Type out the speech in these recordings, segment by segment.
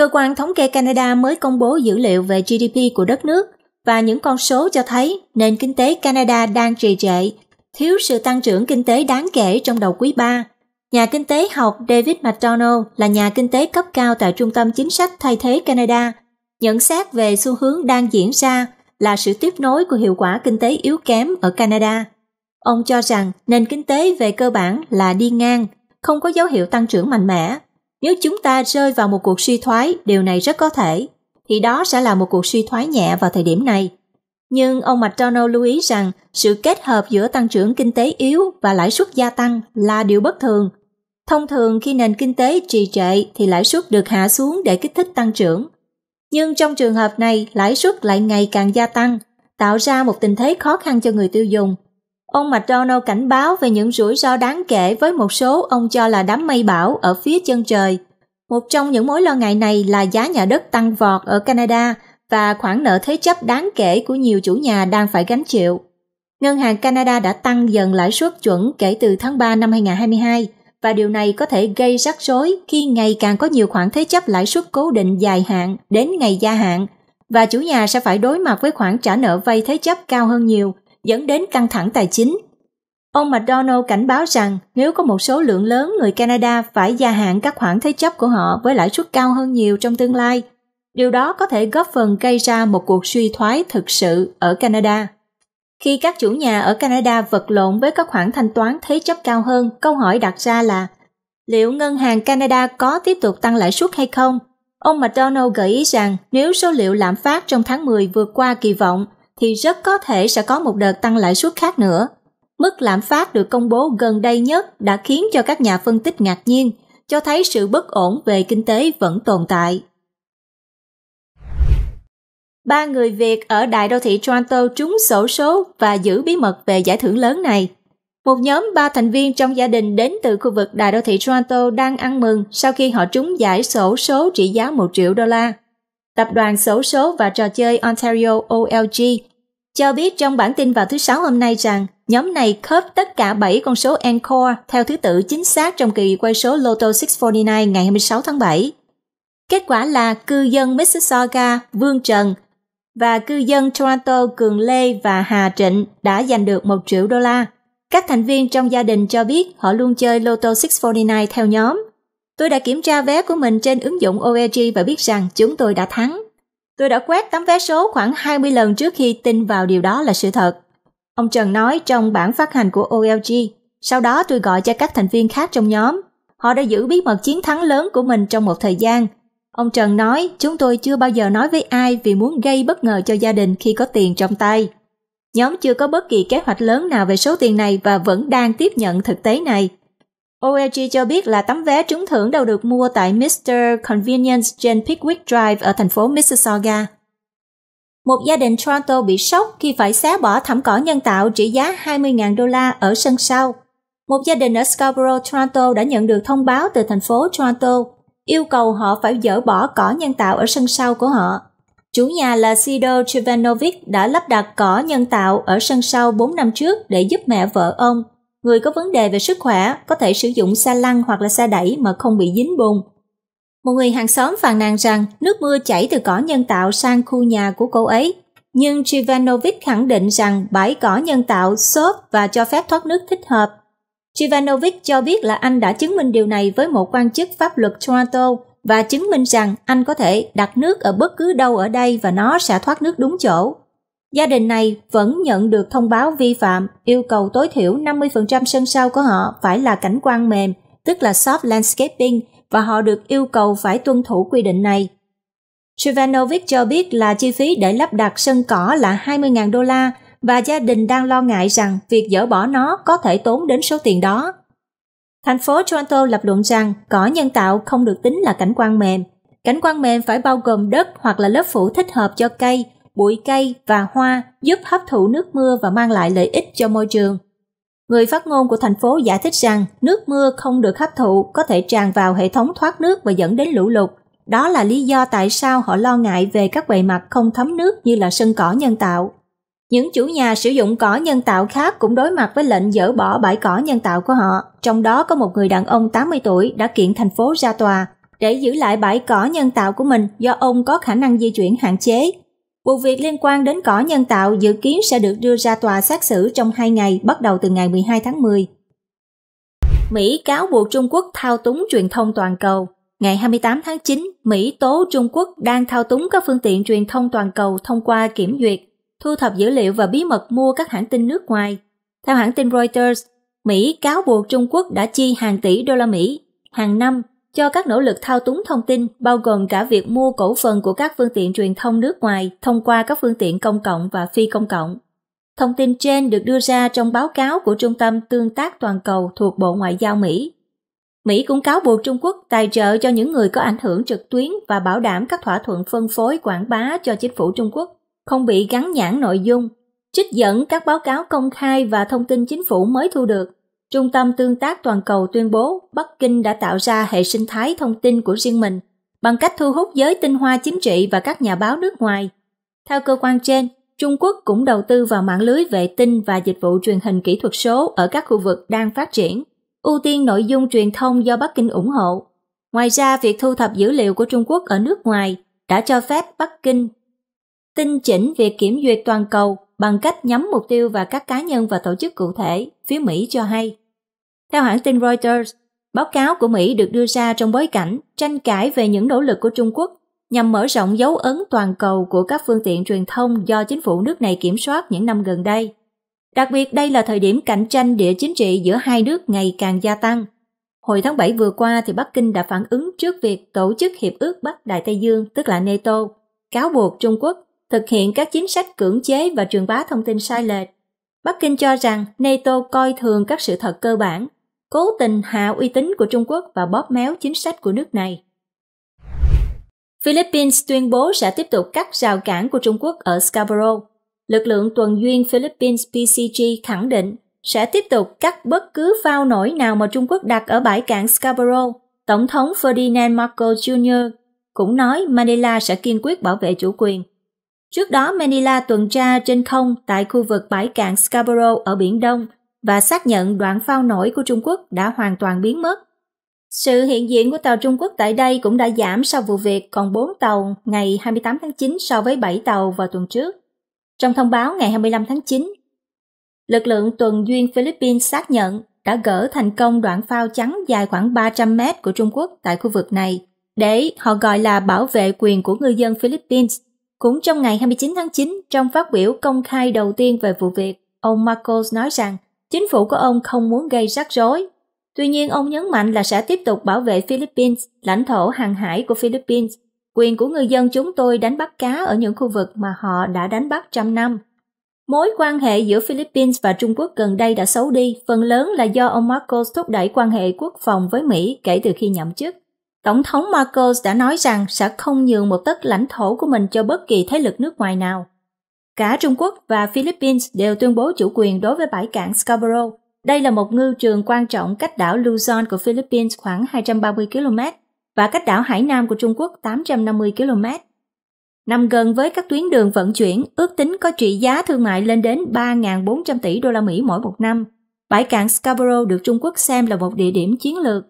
Cơ quan thống kê Canada mới công bố dữ liệu về GDP của đất nước và những con số cho thấy nền kinh tế Canada đang trì trệ, thiếu sự tăng trưởng kinh tế đáng kể trong đầu quý 3. Nhà kinh tế học David McDonald là nhà kinh tế cấp cao tại Trung tâm Chính sách Thay thế Canada, nhận xét về xu hướng đang diễn ra là sự tiếp nối của hiệu quả kinh tế yếu kém ở Canada. Ông cho rằng nền kinh tế về cơ bản là đi ngang, không có dấu hiệu tăng trưởng mạnh mẽ nếu chúng ta rơi vào một cuộc suy thoái, điều này rất có thể, thì đó sẽ là một cuộc suy thoái nhẹ vào thời điểm này. Nhưng ông McDonald lưu ý rằng sự kết hợp giữa tăng trưởng kinh tế yếu và lãi suất gia tăng là điều bất thường. Thông thường khi nền kinh tế trì trệ thì lãi suất được hạ xuống để kích thích tăng trưởng. Nhưng trong trường hợp này, lãi suất lại ngày càng gia tăng, tạo ra một tình thế khó khăn cho người tiêu dùng Ông McDonald cảnh báo về những rủi ro đáng kể với một số ông cho là đám mây bão ở phía chân trời. Một trong những mối lo ngại này là giá nhà đất tăng vọt ở Canada và khoản nợ thế chấp đáng kể của nhiều chủ nhà đang phải gánh chịu. Ngân hàng Canada đã tăng dần lãi suất chuẩn kể từ tháng 3 năm 2022 và điều này có thể gây rắc rối khi ngày càng có nhiều khoản thế chấp lãi suất cố định dài hạn đến ngày gia hạn và chủ nhà sẽ phải đối mặt với khoản trả nợ vay thế chấp cao hơn nhiều dẫn đến căng thẳng tài chính. Ông McDonald cảnh báo rằng nếu có một số lượng lớn người Canada phải gia hạn các khoản thế chấp của họ với lãi suất cao hơn nhiều trong tương lai, điều đó có thể góp phần gây ra một cuộc suy thoái thực sự ở Canada. Khi các chủ nhà ở Canada vật lộn với các khoản thanh toán thế chấp cao hơn, câu hỏi đặt ra là liệu ngân hàng Canada có tiếp tục tăng lãi suất hay không? Ông McDonald gợi ý rằng nếu số liệu lạm phát trong tháng 10 vượt qua kỳ vọng, thì rất có thể sẽ có một đợt tăng lãi suất khác nữa. Mức lạm phát được công bố gần đây nhất đã khiến cho các nhà phân tích ngạc nhiên, cho thấy sự bất ổn về kinh tế vẫn tồn tại. Ba người Việt ở đại đô thị Toronto trúng sổ số và giữ bí mật về giải thưởng lớn này. Một nhóm ba thành viên trong gia đình đến từ khu vực đại đô thị Toronto đang ăn mừng sau khi họ trúng giải sổ số trị giá 1 triệu đô la. Tập đoàn sổ số và trò chơi Ontario OLG cho biết trong bản tin vào thứ Sáu hôm nay rằng nhóm này khớp tất cả 7 con số Encore theo thứ tự chính xác trong kỳ quay số Lotto 649 ngày 26 tháng 7. Kết quả là cư dân Mississauga Vương Trần và cư dân Toronto Cường Lê và Hà Trịnh đã giành được 1 triệu đô la. Các thành viên trong gia đình cho biết họ luôn chơi Lotto 649 theo nhóm. Tôi đã kiểm tra vé của mình trên ứng dụng OEG và biết rằng chúng tôi đã thắng. Tôi đã quét tấm vé số khoảng 20 lần trước khi tin vào điều đó là sự thật. Ông Trần nói trong bản phát hành của OLG. Sau đó tôi gọi cho các thành viên khác trong nhóm. Họ đã giữ bí mật chiến thắng lớn của mình trong một thời gian. Ông Trần nói chúng tôi chưa bao giờ nói với ai vì muốn gây bất ngờ cho gia đình khi có tiền trong tay. Nhóm chưa có bất kỳ kế hoạch lớn nào về số tiền này và vẫn đang tiếp nhận thực tế này. OLG cho biết là tấm vé trúng thưởng đều được mua tại Mr. Convenience trên Pickwick Drive ở thành phố Mississauga. Một gia đình Toronto bị sốc khi phải xé bỏ thảm cỏ nhân tạo trị giá 20.000 đô la ở sân sau. Một gia đình ở Scarborough, Toronto đã nhận được thông báo từ thành phố Toronto yêu cầu họ phải dỡ bỏ cỏ nhân tạo ở sân sau của họ. Chủ nhà là Sido Chivanovic đã lắp đặt cỏ nhân tạo ở sân sau 4 năm trước để giúp mẹ vợ ông Người có vấn đề về sức khỏe có thể sử dụng xa lăn hoặc là xa đẩy mà không bị dính bùn. Một người hàng xóm phàn nàn rằng nước mưa chảy từ cỏ nhân tạo sang khu nhà của cô ấy. Nhưng Trivanovic khẳng định rằng bãi cỏ nhân tạo xốp và cho phép thoát nước thích hợp. Trivanovic cho biết là anh đã chứng minh điều này với một quan chức pháp luật Toronto và chứng minh rằng anh có thể đặt nước ở bất cứ đâu ở đây và nó sẽ thoát nước đúng chỗ. Gia đình này vẫn nhận được thông báo vi phạm yêu cầu tối thiểu 50% sân sau của họ phải là cảnh quan mềm, tức là soft landscaping, và họ được yêu cầu phải tuân thủ quy định này. Jovanovic cho biết là chi phí để lắp đặt sân cỏ là 20.000 đô la và gia đình đang lo ngại rằng việc dỡ bỏ nó có thể tốn đến số tiền đó. Thành phố Toronto lập luận rằng cỏ nhân tạo không được tính là cảnh quan mềm. Cảnh quan mềm phải bao gồm đất hoặc là lớp phủ thích hợp cho cây, bụi cây và hoa giúp hấp thụ nước mưa và mang lại lợi ích cho môi trường. Người phát ngôn của thành phố giải thích rằng nước mưa không được hấp thụ có thể tràn vào hệ thống thoát nước và dẫn đến lũ lụt. Đó là lý do tại sao họ lo ngại về các bề mặt không thấm nước như là sân cỏ nhân tạo. Những chủ nhà sử dụng cỏ nhân tạo khác cũng đối mặt với lệnh dỡ bỏ bãi cỏ nhân tạo của họ, trong đó có một người đàn ông 80 tuổi đã kiện thành phố ra tòa để giữ lại bãi cỏ nhân tạo của mình do ông có khả năng di chuyển hạn chế Vụ việc liên quan đến cỏ nhân tạo dự kiến sẽ được đưa ra tòa xét xử trong 2 ngày bắt đầu từ ngày 12 tháng 10. Mỹ cáo buộc Trung Quốc thao túng truyền thông toàn cầu. Ngày 28 tháng 9, Mỹ tố Trung Quốc đang thao túng các phương tiện truyền thông toàn cầu thông qua kiểm duyệt, thu thập dữ liệu và bí mật mua các hãng tin nước ngoài. Theo hãng tin Reuters, Mỹ cáo buộc Trung Quốc đã chi hàng tỷ đô la Mỹ hàng năm cho các nỗ lực thao túng thông tin, bao gồm cả việc mua cổ phần của các phương tiện truyền thông nước ngoài thông qua các phương tiện công cộng và phi công cộng. Thông tin trên được đưa ra trong báo cáo của Trung tâm Tương tác Toàn cầu thuộc Bộ Ngoại giao Mỹ. Mỹ cũng cáo buộc Trung Quốc tài trợ cho những người có ảnh hưởng trực tuyến và bảo đảm các thỏa thuận phân phối quảng bá cho chính phủ Trung Quốc không bị gắn nhãn nội dung, trích dẫn các báo cáo công khai và thông tin chính phủ mới thu được Trung tâm Tương tác Toàn cầu tuyên bố Bắc Kinh đã tạo ra hệ sinh thái thông tin của riêng mình bằng cách thu hút giới tinh hoa chính trị và các nhà báo nước ngoài. Theo cơ quan trên, Trung Quốc cũng đầu tư vào mạng lưới vệ tinh và dịch vụ truyền hình kỹ thuật số ở các khu vực đang phát triển, ưu tiên nội dung truyền thông do Bắc Kinh ủng hộ. Ngoài ra, việc thu thập dữ liệu của Trung Quốc ở nước ngoài đã cho phép Bắc Kinh tinh chỉnh việc kiểm duyệt toàn cầu bằng cách nhắm mục tiêu vào các cá nhân và tổ chức cụ thể, phía Mỹ cho hay. Theo hãng tin Reuters, báo cáo của Mỹ được đưa ra trong bối cảnh tranh cãi về những nỗ lực của Trung Quốc nhằm mở rộng dấu ấn toàn cầu của các phương tiện truyền thông do chính phủ nước này kiểm soát những năm gần đây. Đặc biệt đây là thời điểm cạnh tranh địa chính trị giữa hai nước ngày càng gia tăng. Hồi tháng 7 vừa qua thì Bắc Kinh đã phản ứng trước việc tổ chức hiệp ước Bắc Đại Tây Dương, tức là NATO, cáo buộc Trung Quốc thực hiện các chính sách cưỡng chế và truyền bá thông tin sai lệch. Bắc Kinh cho rằng NATO coi thường các sự thật cơ bản cố tình hạ uy tín của Trung Quốc và bóp méo chính sách của nước này. Philippines tuyên bố sẽ tiếp tục cắt rào cản của Trung Quốc ở Scarborough. Lực lượng tuần duyên Philippines PCG khẳng định sẽ tiếp tục cắt bất cứ phao nổi nào mà Trung Quốc đặt ở bãi cảng Scarborough. Tổng thống Ferdinand Marcos Jr. cũng nói Manila sẽ kiên quyết bảo vệ chủ quyền. Trước đó, Manila tuần tra trên không tại khu vực bãi cảng Scarborough ở Biển Đông – và xác nhận đoạn phao nổi của Trung Quốc đã hoàn toàn biến mất. Sự hiện diện của tàu Trung Quốc tại đây cũng đã giảm sau vụ việc còn 4 tàu ngày 28 tháng 9 so với 7 tàu vào tuần trước. Trong thông báo ngày 25 tháng 9, lực lượng tuần duyên Philippines xác nhận đã gỡ thành công đoạn phao trắng dài khoảng 300 mét của Trung Quốc tại khu vực này để họ gọi là bảo vệ quyền của người dân Philippines. Cũng trong ngày 29 tháng 9, trong phát biểu công khai đầu tiên về vụ việc, ông Marcos nói rằng Chính phủ của ông không muốn gây rắc rối. Tuy nhiên, ông nhấn mạnh là sẽ tiếp tục bảo vệ Philippines, lãnh thổ hàng hải của Philippines, quyền của người dân chúng tôi đánh bắt cá ở những khu vực mà họ đã đánh bắt trăm năm. Mối quan hệ giữa Philippines và Trung Quốc gần đây đã xấu đi, phần lớn là do ông Marcos thúc đẩy quan hệ quốc phòng với Mỹ kể từ khi nhậm chức. Tổng thống Marcos đã nói rằng sẽ không nhường một tấc lãnh thổ của mình cho bất kỳ thế lực nước ngoài nào. Cả Trung Quốc và Philippines đều tuyên bố chủ quyền đối với bãi cảng Scarborough. Đây là một ngư trường quan trọng cách đảo Luzon của Philippines khoảng 230 km và cách đảo Hải Nam của Trung Quốc 850 km. Nằm gần với các tuyến đường vận chuyển, ước tính có trị giá thương mại lên đến 3.400 tỷ đô la Mỹ mỗi một năm. Bãi cảng Scarborough được Trung Quốc xem là một địa điểm chiến lược.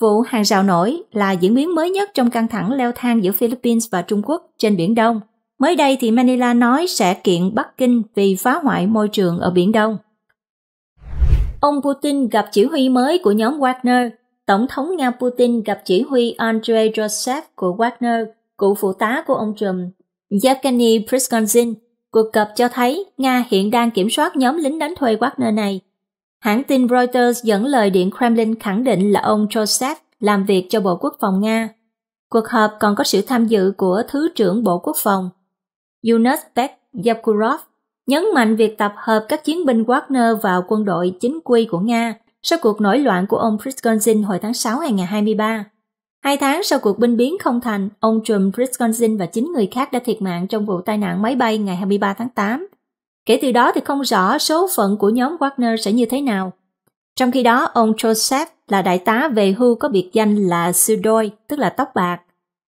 Vụ hàng rào nổi là diễn biến mới nhất trong căng thẳng leo thang giữa Philippines và Trung Quốc trên Biển Đông – Mới đây thì Manila nói sẽ kiện Bắc Kinh vì phá hoại môi trường ở Biển Đông. Ông Putin gặp chỉ huy mới của nhóm Wagner. Tổng thống Nga Putin gặp chỉ huy Andrei Joseph của Wagner, cựu phụ tá của ông Trump, Yevgeny Prigozhin. Cuộc gặp cho thấy Nga hiện đang kiểm soát nhóm lính đánh thuê Wagner này. Hãng tin Reuters dẫn lời Điện Kremlin khẳng định là ông Joseph làm việc cho Bộ Quốc phòng Nga. Cuộc họp còn có sự tham dự của Thứ trưởng Bộ Quốc phòng Yunusbek Yakurov nhấn mạnh việc tập hợp các chiến binh Wagner vào quân đội chính quy của Nga sau cuộc nổi loạn của ông Prigozhin hồi tháng 6 2023. Hai tháng sau cuộc binh biến không thành, ông Trump Prigozhin và chín người khác đã thiệt mạng trong vụ tai nạn máy bay ngày 23 tháng 8. Kể từ đó thì không rõ số phận của nhóm Wagner sẽ như thế nào. Trong khi đó, ông Joseph là đại tá về hưu có biệt danh là Sudoi, tức là tóc bạc,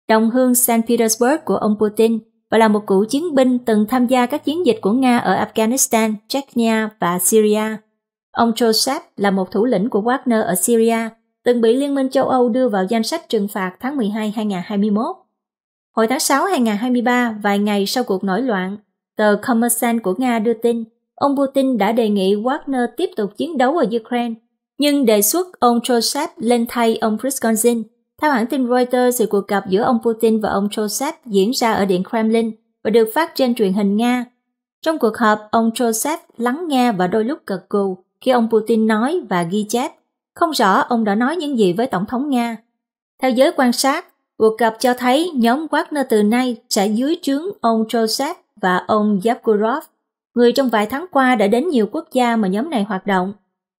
đồng hương Saint Petersburg của ông Putin, và là một cựu chiến binh từng tham gia các chiến dịch của Nga ở Afghanistan, Chechnya và Syria. Ông Joseph là một thủ lĩnh của Wagner ở Syria, từng bị Liên minh châu Âu đưa vào danh sách trừng phạt tháng 12 2021. Hồi tháng 6 2023, vài ngày sau cuộc nổi loạn, tờ Kommersant của Nga đưa tin ông Putin đã đề nghị Wagner tiếp tục chiến đấu ở Ukraine, nhưng đề xuất ông Joseph lên thay ông Prigozhin theo hãng tin Reuters, sự cuộc gặp giữa ông Putin và ông Joseph diễn ra ở Điện Kremlin và được phát trên truyền hình Nga. Trong cuộc họp, ông Joseph lắng nghe và đôi lúc cật cù khi ông Putin nói và ghi chép. Không rõ ông đã nói những gì với Tổng thống Nga. Theo giới quan sát, cuộc gặp cho thấy nhóm Wagner từ nay sẽ dưới trướng ông Joseph và ông Yavgorov, người trong vài tháng qua đã đến nhiều quốc gia mà nhóm này hoạt động.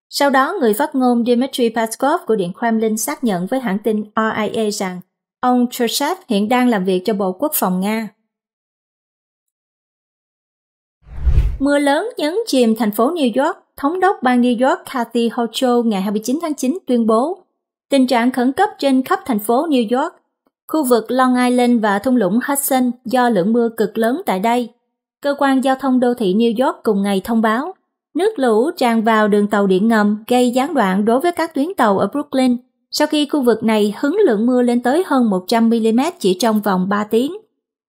Sau đó, người phát ngôn Dmitry Peskov của Điện Kremlin xác nhận với hãng tin RIA rằng ông Khrushchev hiện đang làm việc cho Bộ Quốc phòng Nga. Mưa lớn nhấn chìm thành phố New York, Thống đốc bang New York Kathy Hochul ngày 29 tháng 9 tuyên bố tình trạng khẩn cấp trên khắp thành phố New York, khu vực Long Island và thung lũng Hudson do lượng mưa cực lớn tại đây. Cơ quan Giao thông Đô thị New York cùng ngày thông báo Nước lũ tràn vào đường tàu điện ngầm gây gián đoạn đối với các tuyến tàu ở Brooklyn sau khi khu vực này hứng lượng mưa lên tới hơn 100mm chỉ trong vòng 3 tiếng.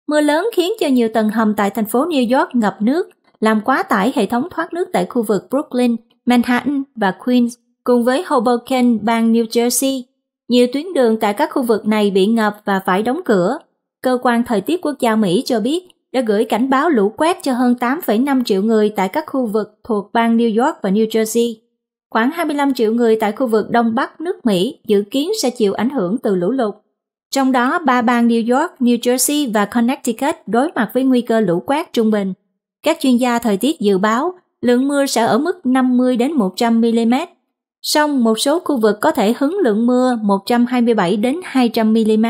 Mưa lớn khiến cho nhiều tầng hầm tại thành phố New York ngập nước, làm quá tải hệ thống thoát nước tại khu vực Brooklyn, Manhattan và Queens, cùng với Hoboken, bang New Jersey. Nhiều tuyến đường tại các khu vực này bị ngập và phải đóng cửa. Cơ quan Thời tiết Quốc gia Mỹ cho biết đã gửi cảnh báo lũ quét cho hơn 8,5 triệu người tại các khu vực thuộc bang New York và New Jersey. Khoảng 25 triệu người tại khu vực Đông Bắc nước Mỹ dự kiến sẽ chịu ảnh hưởng từ lũ lụt. Trong đó, ba bang New York, New Jersey và Connecticut đối mặt với nguy cơ lũ quét trung bình. Các chuyên gia thời tiết dự báo lượng mưa sẽ ở mức 50 đến 100 mm. Song một số khu vực có thể hứng lượng mưa 127 đến 200 mm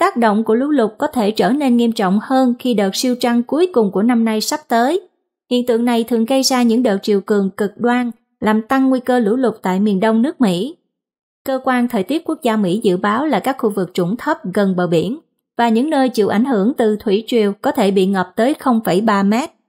Tác động của lũ lụt có thể trở nên nghiêm trọng hơn khi đợt siêu trăng cuối cùng của năm nay sắp tới. Hiện tượng này thường gây ra những đợt triều cường cực đoan, làm tăng nguy cơ lũ lụt tại miền đông nước Mỹ. Cơ quan thời tiết quốc gia Mỹ dự báo là các khu vực trũng thấp gần bờ biển và những nơi chịu ảnh hưởng từ thủy triều có thể bị ngập tới 0,3 mét.